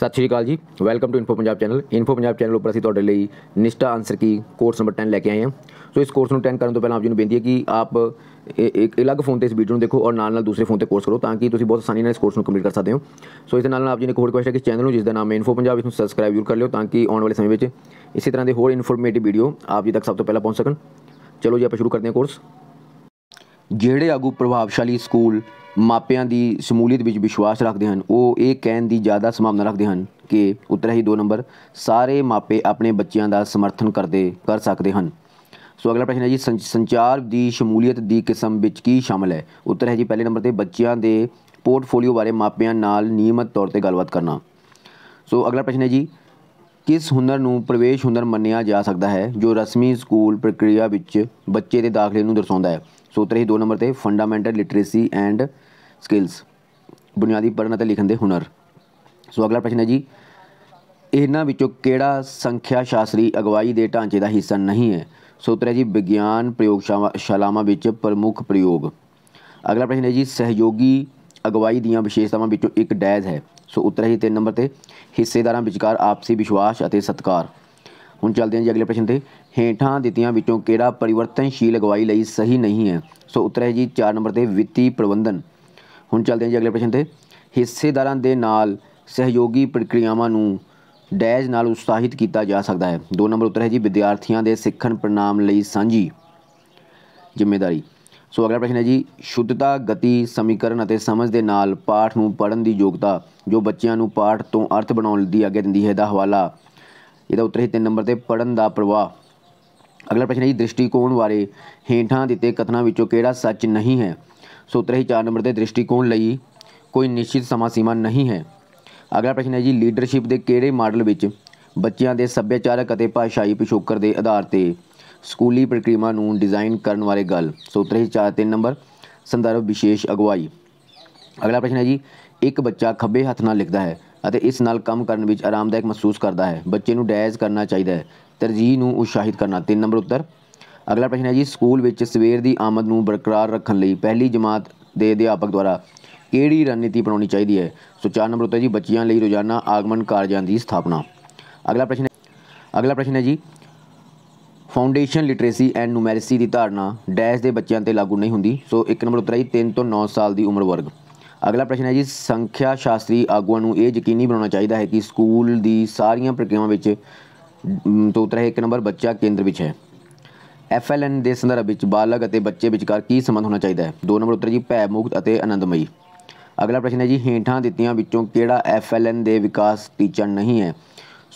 ਸਤਿ ਸ਼੍ਰੀ ਅਕਾਲ ਜੀ welcome to info Punjab channel info Punjab channel ਉੱਪਰ ਅਸੀਂ ਤੁਹਾਡੇ ਲਈ Nishtha answer key course number 10 ਲੈ ਕੇ ਆਏ ਹਾਂ ਸੋ ਇਸ ਕੋਰਸ ਨੂੰ 10 ਕਰਨ ਤੋਂ ਪਹਿਲਾਂ ਆਪ ਜੀ ਨੂੰ ਬੇਨਤੀ ਹੈ ਕਿ ਆਪ ਇੱਕ ਅਲੱਗ ਫੋਨ ਤੇ ਇਸ ਵੀਡੀਓ ਨੂੰ ਦੇਖੋ ਔਰ ਨਾਲ ਨਾਲ ਦੂਸਰੇ ਫੋਨ ਤੇ ਕੋਰਸ ਕਰੋ ਤਾਂ ਕਿ ਤੁਸੀਂ ਬਹੁਤ ਆਸਾਨੀ ਨਾਲ ਇਸ ਕੋਰਸ ਨੂੰ ਕੰਪਲੀਟ ਕਰ ਸਕਦੇ ਹੋ ਸੋ ਇਸ ਦੇ ਨਾਲ ਨਾਲ ਆਪ ਜੀ ਨੇ ਇੱਕ ਹੋਰ ਰਿਕੁਐਸਟ ਹੈ ਕਿ ਚੈਨਲ ਨੂੰ ਜਿਸ ਦਾ ਨਾਮ ਹੈ ਇਨਫੋ ਪੰਜਾਬ ਇਸ ਨੂੰ ਸਬਸਕ੍ਰਾਈਬ ਜ਼ਰੂਰ ਕਰ ਲਿਓ ਤਾਂ ਕਿ ਆਉਣ ਵਾਲੇ ਸਮੇਂ ਵਿੱਚ ਇਸੇ ਤਰ੍ਹਾਂ ਦੇ ਹੋਰ ਇਨਫੋਰਮੇਟਿਵ ਵੀਡੀਓ ਆਪ ਜੀ ਤੱਕ ਸਭ ਤੋਂ ਪਹਿਲਾਂ ਪਹੁੰਚ ਸਕਣ ਚਲੋ ਜੀ ਆਪਾਂ ਸ਼ੁਰੂ ਕਰਦੇ ਹਾਂ ਕੋਰਸ ਜਿਹੜੇ ਆਗੂ ਪ੍ਰਭਾਵਸ਼ਾਲੀ ਸਕੂਲ ਮਾਪਿਆਂ ਦੀ ਸ਼ਮੂਲੀਅਤ ਵਿੱਚ ਵਿਸ਼ਵਾਸ ਰੱਖਦੇ ਹਨ ਉਹ ਇਹ ਕਹਿਣ ਦੀ ਜ਼ਿਆਦਾ ਸੰਭਾਵਨਾ ਰੱਖਦੇ ਹਨ ਕਿ ਉੱਤਰ ਹੀ 2 ਨੰਬਰ ਸਾਰੇ ਮਾਪੇ ਆਪਣੇ ਬੱਚਿਆਂ ਦਾ ਸਮਰਥਨ ਕਰਦੇ ਕਰ ਸਕਦੇ ਹਨ ਸੋ ਅਗਲਾ ਪ੍ਰਸ਼ਨ ਹੈ ਜੀ ਸੰਚਾਰ ਦੀ ਸ਼ਮੂਲੀਅਤ ਦੀ ਕਿਸਮ ਵਿੱਚ ਕੀ ਸ਼ਾਮਲ ਹੈ ਉੱਤਰ ਹੈ ਜੀ ਪਹਿਲੇ ਨੰਬਰ ਤੇ ਬੱਚਿਆਂ ਦੇ ਪੋਰਟਫੋਲੀਓ ਬਾਰੇ ਮਾਪਿਆਂ ਨਾਲ ਨਿਯਮਤ ਤੌਰ ਤੇ ਗੱਲਬਾਤ ਕਰਨਾ ਸੋ ਅਗਲਾ ਪ੍ਰਸ਼ਨ ਹੈ ਜੀ ਕਿਸ ਹੁਨਰ ਨੂੰ ਪ੍ਰਵੇਸ਼ ਹੁਨਰ ਮੰਨਿਆ ਜਾ ਸਕਦਾ ਹੈ ਜੋ ਰਸਮੀ ਸਕੂਲ ਪ੍ਰਕਿਰਿਆ ਵਿੱਚ ਬੱਚੇ ਦੇ ਦਾਖਲੇ ਨੂੰ ਦਰਸਾਉਂਦਾ ਹੈ ਸੂਤਰ ਹੀ 2 ਨੰਬਰ ਤੇ ਫੰਡਾਮੈਂਟਲ ਲਿਟਰੇਸੀ ਐਂਡ ਸਕਿਲਸ ਬੁਨਿਆਦੀ ਪੜ੍ਹਨ ਅਤੇ ਲਿਖਣ ਦੇ ਹੁਨਰ ਸੋ ਅਗਲਾ ਪ੍ਰਸ਼ਨ ਹੈ ਜੀ ਇਹਨਾਂ ਵਿੱਚੋਂ ਕਿਹੜਾ ਸੰਖਿਆ ਸ਼ਾਸਤਰੀ ਅਗਵਾਈ ਦੇ ਢਾਂਚੇ ਦਾ ਹਿੱਸਾ ਨਹੀਂ ਹੈ ਸੂਤਰ ਹੈ ਜੀ ਵਿਗਿਆਨ ਪ੍ਰਯੋਗਸ਼ਾਲਾਵਾਂ ਵਿੱਚ ਪ੍ਰਮੁੱਖ ਪ੍ਰਯੋਗ ਅਗਲਾ ਪ੍ਰਸ਼ਨ ਹੈ ਜੀ ਸਹਿਯੋਗੀ ਅਗਵਾਈ ਦੀਆਂ ਵਿਸ਼ੇਸ਼ਤਾਵਾਂ ਵਿੱਚੋਂ ਇੱਕ ਡੈਜ਼ ਹੈ ਸੋ ਉੱਤਰ ਹੀ 3 ਨੰਬਰ ਤੇ ਹਿੱਸੇਦਾਰਾਂ ਵਿਚਕਾਰ ਆਪਸੀ ਵਿਸ਼ਵਾਸ ਅਤੇ ਸਤਿਕਾਰ ਹੁਣ ਚੱਲਦੇ ਹਾਂ ਜੀ ਅਗਲੇ ਪ੍ਰਸ਼ਨ ਤੇ ਹੇਠਾਂ ਦਿੱਤੀਆਂ ਵਿੱਚੋਂ ਕਿਹੜਾ ਪਰਿਵਰਤਨਸ਼ੀਲ ਅਗਵਾਈ ਲਈ ਸਹੀ ਨਹੀਂ ਹੈ ਸੋ ਉੱਤਰ ਹੈ ਜੀ 4 ਨੰਬਰ ਤੇ ਵਿੱਤੀ ਪ੍ਰਬੰਧਨ ਹੁਣ ਚੱਲਦੇ ਹਾਂ ਜੀ ਅਗਲੇ ਪ੍ਰਸ਼ਨ ਤੇ ਹਿੱਸੇਦਾਰਾਂ ਦੇ ਨਾਲ ਸਹਿਯੋਗੀ ਪ੍ਰਕਿਰਿਆਵਾਂ ਨੂੰ ਡੈਜ ਨਾਲ ਉਤਸ਼ਾਹਿਤ ਕੀਤਾ ਜਾ ਸਕਦਾ ਹੈ 2 ਨੰਬਰ ਉੱਤਰ ਹੈ ਜੀ ਵਿਦਿਆਰਥੀਆਂ ਦੇ ਸਿੱਖਣ ਪ੍ਰਣਾਮ ਲਈ ਸਾਂਝੀ ਜ਼ਿੰਮੇਵਾਰੀ ਸੋ ਅਗਲਾ ਪ੍ਰਸ਼ਨ ਹੈ ਜੀ ਸ਼ੁੱਧਤਾ ਗਤੀ ਸਮੀਕਰਨ ਅਤੇ ਸਮਝ ਦੇ ਨਾਲ ਪਾਠ ਨੂੰ ਪੜਨ ਦੀ ਯੋਗਤਾ ਜੋ ਬੱਚਿਆਂ ਨੂੰ ਪਾਠ ਤੋਂ ਅਰਥ ਬਣਾਉਣ ਦੀ ਅਗੇ ਦਿੰਦੀ ਹੈ ਦਾ ਹਵਾਲਾ ਇਹਦਾ ਉੱਤਰ ਹੈ 3 ਨੰਬਰ ਤੇ ਪੜਨ ਦਾ ਪ੍ਰਵਾਹ ਅਗਲਾ ਪ੍ਰਸ਼ਨ ਹੈ ਜੀ ਦ੍ਰਿਸ਼ਟੀਕੋਣ ਬਾਰੇ ਹੇਠਾਂ ਦਿੱਤੇ ਕਥਨਾਂ ਵਿੱਚੋਂ ਕਿਹੜਾ ਸੱਚ ਨਹੀਂ ਹੈ ਸੋ ਉੱਤਰ ਹੈ 4 ਨੰਬਰ ਤੇ ਦ੍ਰਿਸ਼ਟੀਕੋਣ ਲਈ ਕੋਈ ਨਿਸ਼ਚਿਤ ਸਮਾਂ ਸੀਮਾ ਨਹੀਂ ਹੈ ਅਗਲਾ ਪ੍ਰਸ਼ਨ ਹੈ ਜੀ ਲੀਡਰਸ਼ਿਪ ਦੇ ਕਿਹੜੇ ਮਾਡਲ ਵਿੱਚ ਬੱਚਿਆਂ ਦੇ ਸੱਭਿਆਚਾਰਕ ਅਤੇ ਭਾਸ਼ਾਈ ਪਿਛੋਕਰ ਦੇ ਆਧਾਰ ਤੇ ਸਕੂਲੀ ਪ੍ਰਕਿਰਿਆ ਨੂੰ ਡਿਜ਼ਾਈਨ ਕਰਨ ਵਾਲੇ ਗੱਲ ਸੋ ਉੱਤਰ 4-3 ਨੰਬਰ ਸੰਦਰਭ ਵਿਸ਼ੇਸ਼ ਅਗਵਾਈ ਅਗਲਾ ਪ੍ਰਸ਼ਨ ਹੈ ਜੀ ਇੱਕ ਬੱਚਾ ਖੱਬੇ ਹੱਥ ਨਾਲ ਲਿਖਦਾ ਹੈ ਅਤੇ ਇਸ ਨਾਲ ਕੰਮ ਕਰਨ ਵਿੱਚ ਆਰਾਮਦਾਇਕ ਮਹਿਸੂਸ ਕਰਦਾ ਹੈ ਬੱਚੇ ਨੂੰ ਡੈਜ਼ ਕਰਨਾ ਚਾਹੀਦਾ ਹੈ ਤਰਜੀਹ ਨੂੰ ਉਤਸ਼ਾਹਿਤ ਕਰਨਾ 3 ਨੰਬਰ ਉੱਤਰ ਅਗਲਾ ਪ੍ਰਸ਼ਨ ਹੈ ਜੀ ਸਕੂਲ ਵਿੱਚ ਸਵੇਰ ਦੀ ਆਮਦ ਨੂੰ ਬਰਕਰਾਰ ਰੱਖਣ ਲਈ ਪਹਿਲੀ ਜਮਾਤ ਦੇ ਅਧਿਆਪਕ ਦੁਆਰਾ ਕਿਹੜੀ ਰਣਨੀਤੀ ਬਣਾਉਣੀ ਚਾਹੀਦੀ ਹੈ ਸੋ 4 ਨੰਬਰ ਉੱਤੇ ਜੀ ਬੱਚਿਆਂ ਲਈ ਰੋਜ਼ਾਨਾ ਆਗਮਨ ਕਾਰਜਾਂ ਦੀ ਸਥਾਪਨਾ ਅਗਲਾ ਪ੍ਰਸ਼ਨ ਅਗਲਾ ਪ੍ਰਸ਼ਨ ਹੈ ਜੀ ਫਾਊਂਡੇਸ਼ਨ ਲਿਟਰੇਸੀ ਐਂਡ ਨੂਮੈਰੇਸੀ ਦੀ ਧਾਰਨਾ ਡੈਸ਼ ਦੇ ਬੱਚਿਆਂ ਤੇ ਲਾਗੂ ਨਹੀਂ ਹੁੰਦੀ ਸੋ ਇੱਕ ਨੰਬਰ ਉੱਤਰ ਹੈ 3 ਤੋਂ 9 ਸਾਲ ਦੀ ਉਮਰ ਵਰਗ ਅਗਲਾ ਪ੍ਰਸ਼ਨ ਹੈ ਜੀ ਸੰਖਿਆ ਸ਼ਾਸਤਰੀ ਆਗੂਆਂ ਨੂੰ ਇਹ ਯਕੀਨੀ ਬਣਾਉਣਾ ਚਾਹੀਦਾ ਹੈ ਕਿ ਸਕੂਲ ਦੀ ਸਾਰੀਆਂ ਪ੍ਰਕਿਰਿਆਵਾਂ ਵਿੱਚ ਤੋਂ ਉੱਤਰ ਹੈ ਇੱਕ ਨੰਬਰ ਬੱਚਾ ਕੇਂਦਰ ਵਿੱਚ ਹੈ ਐਫਐਲਐਨ ਦੇ ਸੰਦਰਭ ਵਿੱਚ ਬਾਲਗ ਅਤੇ ਬੱਚੇ ਵਿਚਕਾਰ ਕੀ ਸੰਬੰਧ ਹੋਣਾ ਚਾਹੀਦਾ ਹੈ ਦੋ ਨੰਬਰ ਉੱਤਰ ਜੀ ਭੈ ਮੁਕਤ ਅਤੇ ਆਨੰਦਮਈ ਅਗਲਾ ਪ੍ਰਸ਼ਨ ਹੈ ਜੀ ਹੇਠਾਂ ਦਿੱਤੀਆਂ ਵਿੱਚੋਂ ਕਿਹੜਾ ਐਫਐਲਐਨ ਦੇ ਵਿਕਾਸ ਟੀਚਾ ਨਹੀਂ ਹੈ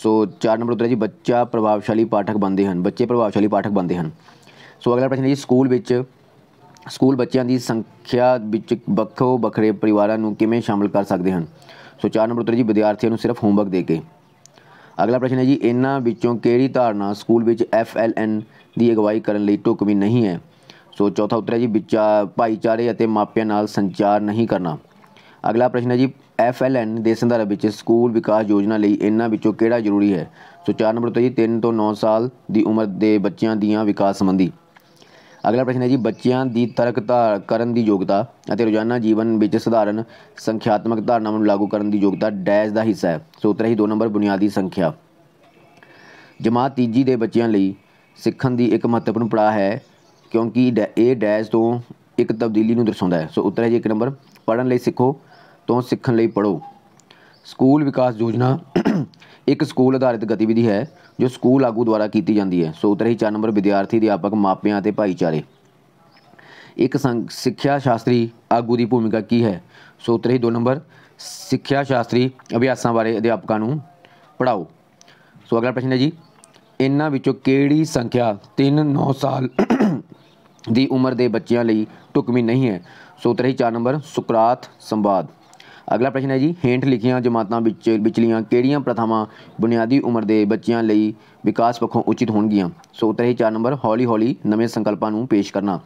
ਸੋ 4 ਨੰਬਰ ਉੱਤਰ ਹੈ ਜੀ ਬੱਚਾ ਪ੍ਰਭਾਵਸ਼ਾਲੀ ਪਾਠਕ ਬਣਦੇ ਹਨ ਬੱਚੇ ਪ੍ਰਭਾਵਸ਼ਾਲੀ ਪਾਠਕ ਬਣਦੇ ਹਨ ਸੋ ਅਗਲਾ ਪ੍ਰਸ਼ਨ ਹੈ ਜੀ ਸਕੂਲ ਵਿੱਚ ਸਕੂਲ ਬੱਚਿਆਂ ਦੀ ਸੰਖਿਆ ਵਿੱਚ ਵੱਖੋ ਬਖਰੇ ਪਰਿਵਾਰਾਂ ਨੂੰ ਕਿਵੇਂ ਸ਼ਾਮਲ ਕਰ ਸਕਦੇ ਹਨ ਸੋ 4 ਨੰਬਰ ਉੱਤਰ ਜੀ ਵਿਦਿਆਰਥੀਆਂ ਨੂੰ ਸਿਰਫ ਹੋਮਵਰਕ ਦੇ ਕੇ ਅਗਲਾ ਪ੍ਰਸ਼ਨ ਹੈ ਜੀ ਇਹਨਾਂ ਵਿੱਚੋਂ ਕਿਹੜੀ ਧਾਰਨਾ ਸਕੂਲ ਵਿੱਚ ਐਫ ਐਲ ਐਨ ਦੀ ਅਗਵਾਈ ਕਰਨ ਲਈ ਢੁਕਵੀਂ ਨਹੀਂ ਹੈ ਸੋ ਚੌਥਾ ਉੱਤਰ ਹੈ ਜੀ ਵਿਚਾਰ ਭਾਈਚਾਰੇ ਅਤੇ ਮਾਪਿਆਂ ਨਾਲ ਸੰਚਾਰ ਨਹੀਂ ਕਰਨਾ ਅਗਲਾ ਪ੍ਰਸ਼ਨ ਹੈ ਜੀ ਐਫਐਲਐਨ ਦੇ ਸੰਦਰਭ ਵਿੱਚ ਸਕੂਲ ਵਿਕਾਸ ਯੋਜਨਾ ਲਈ ਇਹਨਾਂ ਵਿੱਚੋਂ ਕਿਹੜਾ ਜ਼ਰੂਰੀ ਹੈ ਸੋ 4 ਨੰਬਰ ਤੋਂ ਜੀ 3 ਤੋਂ 9 ਸਾਲ ਦੀ ਉਮਰ ਦੇ ਬੱਚਿਆਂ ਦੀਆਂ ਵਿਕਾਸ ਸੰਬੰਧੀ ਅਗਲਾ ਪ੍ਰਸ਼ਨ ਹੈ ਜੀ ਬੱਚਿਆਂ ਦੀ ਤਰਕਤਾ ਕਰਨ ਦੀ ਯੋਗਤਾ ਅਤੇ ਰੋਜ਼ਾਨਾ ਜੀਵਨ ਵਿੱਚ ਸਧਾਰਨ ਸੰਖਿਆਤਮਕ ਧਾਰਨਾਵਾਂ ਨੂੰ ਲਾਗੂ ਕਰਨ ਦੀ ਯੋਗਤਾ ਡੈਸ਼ ਦਾ ਹਿੱਸਾ ਹੈ ਸੋ ਉੱਤਰ ਹੈ 2 ਨੰਬਰ ਬੁਨਿਆਦੀ ਸੰਖਿਆ ਜਮਾਤ ਤੀਜੀ ਦੇ ਬੱਚਿਆਂ ਲਈ ਸਿੱਖਣ ਦੀ ਇੱਕ ਮਹੱਤਵਪੂਰਨ ਪੜਾਅ ਹੈ ਕਿਉਂਕਿ ਇਹ ਡੈਸ਼ ਤੋਂ ਇੱਕ ਤਬਦੀਲੀ ਨੂੰ ਦਰਸਾਉਂਦਾ ਹੈ ਸੋ ਉੱਤਰ ਹੈ ਜੀ 1 ਨੰਬਰ ਪੜਨ ਲਈ ਸਿੱਖੋ ਤੋਂ ਸਿੱਖਣ ਲਈ ਪੜੋ ਸਕੂਲ ਵਿਕਾਸ ਯੋਜਨਾ ਇੱਕ ਸਕੂਲ ਆਧਾਰਿਤ ਗਤੀਵਿਧੀ ਹੈ ਜੋ ਸਕੂਲ ਆਗੂ ਦੁਆਰਾ ਕੀਤੀ ਜਾਂਦੀ ਹੈ ਸੋ ਹੀ 4 ਨੰਬਰ ਵਿਦਿਆਰਥੀ ਅਧਿਆਪਕ ਮਾਪਿਆਂ ਅਤੇ ਭਾਈਚਾਰੇ ਇੱਕ ਸਿੱਖਿਆ ਸ਼ਾਸਤਰੀ ਆਗੂ ਦੀ ਭੂਮਿਕਾ ਕੀ ਹੈ ਸੋ ਹੀ 2 ਨੰਬਰ ਸਿੱਖਿਆ ਸ਼ਾਸਤਰੀ ਅਭਿਆਸਾਂ ਬਾਰੇ ਅਧਿਆਪਕਾਂ ਨੂੰ ਪੜਾਓ ਸੋ ਅਗਲਾ ਪ੍ਰਸ਼ਨ ਹੈ ਜੀ ਇਹਨਾਂ ਵਿੱਚੋਂ ਕਿਹੜੀ ਸੰਖਿਆ 3-9 ਸਾਲ ਦੀ ਉਮਰ ਦੇ ਬੱਚਿਆਂ ਲਈ ਟੁਕਮੀ ਨਹੀਂ ਹੈ ਸੋ ਹੀ 4 ਨੰਬਰ ਸੁਕਰਾਤ ਸੰਵਾਦ ਅਗਲਾ ਪ੍ਰਸ਼ਨ ਹੈ ਜੀ ਹੇਠ ਲਿਖੀਆਂ ਜਮਾਤਾਂ ਵਿੱਚ ਵਿਚਲੀਆਂ ਕਿਹੜੀਆਂ ਪ੍ਰਥਾਵਾਂ ਬੁਨਿਆਦੀ ਉਮਰ ਦੇ ਬੱਚਿਆਂ ਲਈ ਵਿਕਾਸ ਪੱਖੋਂ ਉਚਿਤ ਹੋਣਗੀਆਂ ਸੋ ਉੱਤਰ ਹੈ 4 ਨੰਬਰ ਹੌਲੀ ਹੌਲੀ ਨਵੇਂ ਸੰਕਲਪਾਂ ਨੂੰ ਪੇਸ਼ ਕਰਨਾ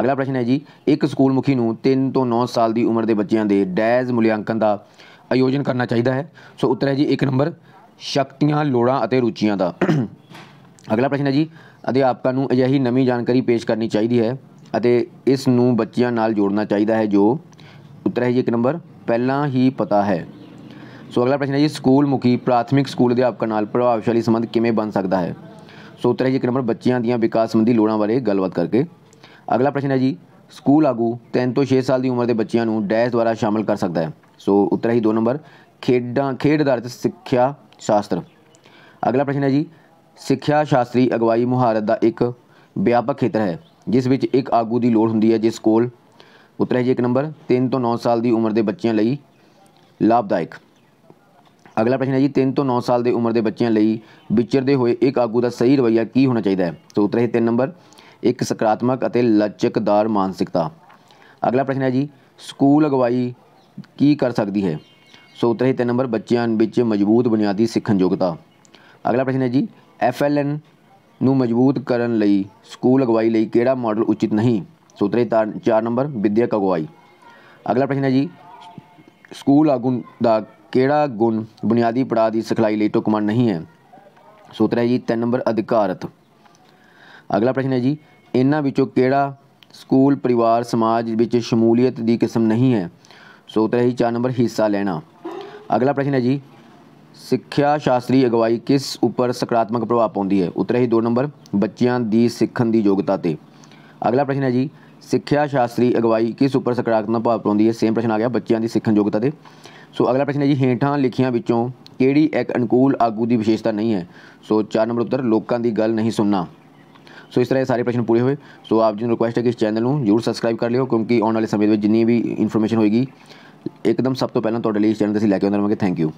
ਅਗਲਾ ਪ੍ਰਸ਼ਨ ਹੈ ਜੀ ਇੱਕ ਸਕੂਲ ਮੁਖੀ ਨੂੰ 3 ਤੋਂ 9 ਸਾਲ ਦੀ ਉਮਰ ਦੇ ਬੱਚਿਆਂ ਦੇ ਡੈਜ਼ ਮੁਲਿਆਂਕਣ ਦਾ ਆਯੋਜਨ ਕਰਨਾ ਚਾਹੀਦਾ ਹੈ ਸੋ ਉੱਤਰ ਹੈ ਜੀ 1 ਨੰਬਰ ਸ਼ਕਤੀਆਂ ਲੋੜਾਂ ਅਤੇ ਰੁਚੀਆਂ ਦਾ ਅਗਲਾ ਪ੍ਰਸ਼ਨ ਹੈ ਜੀ ਅਧਿਆਪਕਾਂ ਨੂੰ ਅਜਿਹੀ ਨਵੀਂ ਜਾਣਕਾਰੀ ਪੇਸ਼ ਕਰਨੀ ਚਾਹੀਦੀ ਹੈ ਅਤੇ ਇਸ ਨੂੰ ਬੱਚਿਆਂ ਨਾਲ ਜੋੜਨਾ ਚਾਹੀਦਾ ਹੈ ਜੋ ਉੱਤਰ ਹੈ ਜੀ 1 ਨੰਬਰ ਪਹਿਲਾਂ ਹੀ ਪਤਾ ਹੈ ਸੋ ਅਗਲਾ ਪ੍ਰਸ਼ਨ ਹੈ ਜੀ ਸਕੂਲ ਮੁਖੀ ਪ੍ਰਾਥਮਿਕ ਸਕੂਲ ਅਧਿਆਪਕ ਨਾਲ ਪ੍ਰਭਾਵਸ਼ਾਲੀ ਸੰਬੰਧ ਕਿਵੇਂ ਬਣ ਸਕਦਾ ਹੈ ਸੋ ਉੱਤਰ ਹੈ ਜੀ ਕਿ ਨੰਬਰ ਬੱਚਿਆਂ ਦੀਆਂ ਵਿਕਾਸ ਸੰਬੰਧੀ ਲੋੜਾਂ ਬਾਰੇ ਗੱਲਬਾਤ ਕਰਕੇ ਅਗਲਾ ਪ੍ਰਸ਼ਨ ਹੈ ਜੀ ਸਕੂਲ ਆਗੂ 3 ਤੋਂ 6 ਸਾਲ ਦੀ ਉਮਰ ਦੇ ਬੱਚਿਆਂ ਨੂੰ ਡੈਸ਼ ਦੁਆਰਾ ਸ਼ਾਮਲ ਕਰ ਸਕਦਾ ਹੈ ਸੋ ਉੱਤਰ ਹੈ ਜੀ 2 ਨੰਬਰ ਖੇਡਾਂ ਖੇਡ ਅਧਾਰਿਤ ਸਿੱਖਿਆ ਸ਼ਾਸਤਰ ਅਗਲਾ ਪ੍ਰਸ਼ਨ ਹੈ ਜੀ ਸਿੱਖਿਆ ਸ਼ਾਸਤਰੀ ਅਗਵਾਈ ਮੁਹਾਰਤ ਦਾ ਇੱਕ ਵਿਆਪਕ ਖੇਤਰ ਹੈ ਜਿਸ ਵਿੱਚ ਇੱਕ ਆਗੂ ਦੀ ਲੋੜ ਹੁੰਦੀ ਹੈ ਜਿਸ ਕੋਲ ਉੱਤਰ ਹੈ ਜੀ ਇੱਕ ਨੰਬਰ 3 ਤੋਂ 9 ਸਾਲ ਦੀ ਉਮਰ ਦੇ ਬੱਚਿਆਂ ਲਈ ਲਾਭਦਾਇਕ ਅਗਲਾ ਪ੍ਰਸ਼ਨ ਹੈ ਜੀ 3 ਤੋਂ 9 ਸਾਲ ਦੇ ਉਮਰ ਦੇ ਬੱਚਿਆਂ ਲਈ ਵਿਚਰਦੇ ਹੋਏ ਇੱਕ ਆਗੂ ਦਾ ਸਹੀ ਰਵਈਆ ਕੀ ਹੋਣਾ ਚਾਹੀਦਾ ਹੈ ਸੋ ਉੱਤਰ ਹੈ 3 ਨੰਬਰ ਇੱਕ ਸਕਾਰਾਤਮਕ ਅਤੇ ਲਚਕਦਾਰ ਮਾਨਸਿਕਤਾ ਅਗਲਾ ਪ੍ਰਸ਼ਨ ਹੈ ਜੀ ਸਕੂਲ ਅਗਵਾਈ ਕੀ ਕਰ ਸਕਦੀ ਹੈ ਸੋ ਉੱਤਰ ਹੈ 3 ਨੰਬਰ ਬੱਚਿਆਂ ਵਿੱਚ ਮਜ਼ਬੂਤ ਬੁਨਿਆਦੀ ਸਿੱਖਣ ਯੋਗਤਾ ਅਗਲਾ ਪ੍ਰਸ਼ਨ ਹੈ ਜੀ ਐਫਐਲਐਨ ਨੂੰ ਮਜ਼ਬੂਤ ਕਰਨ ਲਈ ਸਕੂਲ ਅਗਵਾਈ ਲਈ ਕਿਹੜਾ ਮਾਡਲ ਉਚਿਤ ਨਹੀਂ ਸੂਤਰੀ 4 ਨੰਬਰ ਵਿਦਿਅਕ ਅਗਵਾਈ ਅਗਲਾ ਪ੍ਰਸ਼ਨ ਹੈ ਜੀ ਸਕੂਲ ਆਗੂ ਦਾ ਕਿਹੜਾ ਗੁਣ ਬੁਨਿਆਦੀ ਪੜਾਅ ਦੀ ਸਿਖਲਾਈ ਲਈ ਟੁਕਮਾ ਨਹੀਂ ਹੈ ਸੂਤਰ ਹੈ ਜੀ 3 ਨੰਬਰ ਅਧਿਕਾਰਤ ਅਗਲਾ ਪ੍ਰਸ਼ਨ ਹੈ ਜੀ ਇਹਨਾਂ ਵਿੱਚੋਂ ਕਿਹੜਾ ਸਕੂਲ ਪਰਿਵਾਰ ਸਮਾਜ ਵਿੱਚ ਸ਼ਮੂਲੀਅਤ ਦੀ ਕਿਸਮ ਨਹੀਂ ਹੈ ਸੂਤਰ ਹੈ 4 ਨੰਬਰ ਹਿੱਸਾ ਲੈਣਾ ਅਗਲਾ ਪ੍ਰਸ਼ਨ ਹੈ ਜੀ ਸਿੱਖਿਆ ਸ਼ਾਸਤਰੀ ਅਗਵਾਈ ਕਿਸ ਉੱਪਰ ਸਕਾਰਾਤਮਕ ਪ੍ਰਭਾਵ ਪਾਉਂਦੀ ਹੈ ਉੱਤਰ ਹੈ 2 ਨੰਬਰ ਬੱਚਿਆਂ ਦੀ ਸਿੱਖਣ ਦੀ ਯੋਗਤਾ ਤੇ ਅਗਲਾ ਪ੍ਰਸ਼ਨ ਹੈ ਜੀ ਸਿੱਖਿਆ ਸ਼ਾਸਤਰੀ ਅਗਵਾਈ ਕਿਸ ਉੱਪਰ ਸਕਾਰਾਤਮਕ ਪ੍ਰਭਾਵ ਪਾਉਂਦੀ ਹੈ ਸੇਮ ਪ੍ਰਸ਼ਨ ਆ ਗਿਆ ਬੱਚਿਆਂ ਦੀ ਸਿੱਖਣ ਯੋਗਤਾ ਤੇ ਸੋ ਅਗਲਾ ਪ੍ਰਸ਼ਨ ਹੈ ਜੀ ਹੇਠਾਂ ਲਿਖੀਆਂ ਵਿੱਚੋਂ ਕਿਹੜੀ ਇੱਕ ਅਨੁਕੂਲ ਆਗੂ ਦੀ ਵਿਸ਼ੇਸ਼ਤਾ ਨਹੀਂ ਹੈ ਸੋ 4 ਨੰਬਰ ਉੱਤਰ ਲੋਕਾਂ ਦੀ ਗੱਲ ਨਹੀਂ ਸੁਣਨਾ ਸੋ ਇਸ ਤਰ੍ਹਾਂ ਇਹ ਸਾਰੇ ਪ੍ਰਸ਼ਨ ਪੂਰੇ ਹੋਏ ਸੋ ਆਪ ਜੀ ਨੂੰ ਰਿਕੁਐਸਟ ਹੈ ਕਿ ਇਸ ਚੈਨਲ ਨੂੰ ਜਰੂਰ ਸਬਸਕ੍ਰਾਈਬ ਕਰ ਲਿਓ ਕਿਉਂਕਿ ਆਉਣ ਵਾਲੇ ਸਮੇਂ ਦੇ ਵਿੱਚ ਜਿੰਨੀ ਵੀ ਇਨਫੋਰਮੇਸ਼ਨ ਹੋਏਗੀ ਇੱਕਦਮ ਸਭ ਤੋਂ ਪਹਿਲਾਂ ਤੁਹਾਡੇ ਲਈ ਇਸ ਚੈਨਲ ਤੇ ਅਸੀਂ ਲੈ ਕੇ ਆਉਂਦੇ ਰਹਾਂਗੇ ਥੈਂਕ ਯੂ